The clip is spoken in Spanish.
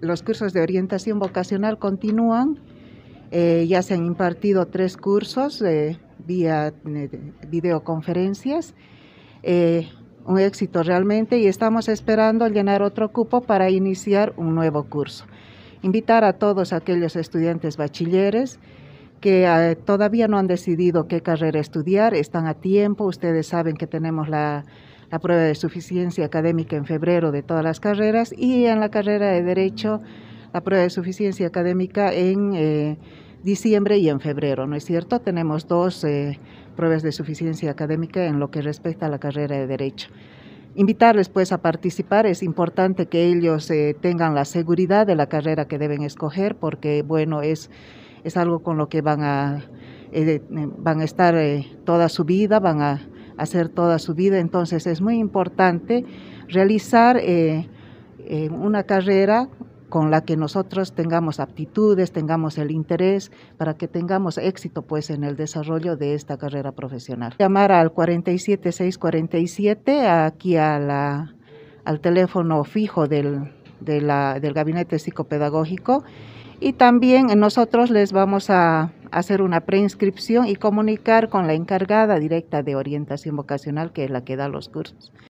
Los cursos de orientación vocacional continúan. Eh, ya se han impartido tres cursos eh, vía eh, videoconferencias. un éxito realmente y estamos esperando llenar otro cupo para iniciar un nuevo curso. Invitar a todos aquellos estudiantes bachilleres que todavía no han decidido qué carrera estudiar, están a tiempo, ustedes saben que tenemos la la prueba de suficiencia académica en febrero de todas las carreras y en la carrera de Derecho la prueba de suficiencia académica en eh, diciembre y en febrero, ¿no es cierto? Tenemos dos eh, pruebas de suficiencia académica en lo que respecta a la carrera de Derecho. Invitarles pues a participar, es importante que ellos eh, tengan la seguridad de la carrera que deben escoger porque bueno, es, es algo con lo que van a, van a estar toda su vida, van a hacer toda su vida. Entonces es muy importante realizar eh, eh, una carrera con la que nosotros tengamos aptitudes, tengamos el interés para que tengamos éxito pues en el desarrollo de esta carrera profesional. Llamar al 47647 aquí a la, al teléfono fijo del del Gabinete Psicopedagógico. Y también nosotros les vamos a hacer una preinscripción y comunicar con la encargada directa de orientación vocacional, que es la que da los cursos.